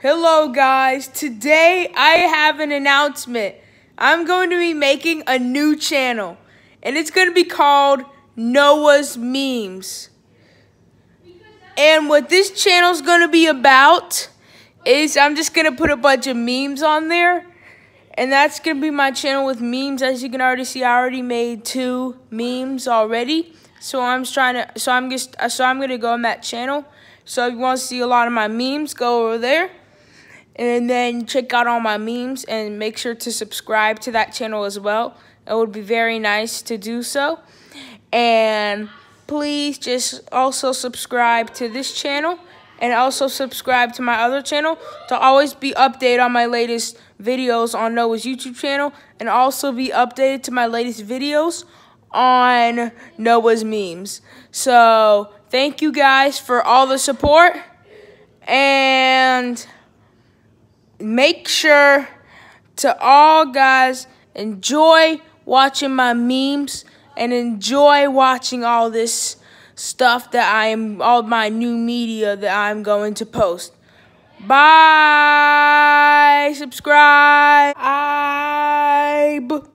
Hello, guys. Today I have an announcement. I'm going to be making a new channel, and it's going to be called Noah's Memes. And what this channel is going to be about is I'm just going to put a bunch of memes on there, and that's going to be my channel with memes. As you can already see, I already made two memes already. So I'm trying to, so I'm just, so I'm going to go on that channel. So if you want to see a lot of my memes, go over there. And then check out all my memes and make sure to subscribe to that channel as well. It would be very nice to do so. And please just also subscribe to this channel and also subscribe to my other channel to always be updated on my latest videos on Noah's YouTube channel and also be updated to my latest videos on Noah's memes. So thank you guys for all the support and make sure to all guys enjoy watching my memes and enjoy watching all this stuff that I am all my new media that I'm going to post. Bye. Subscribe.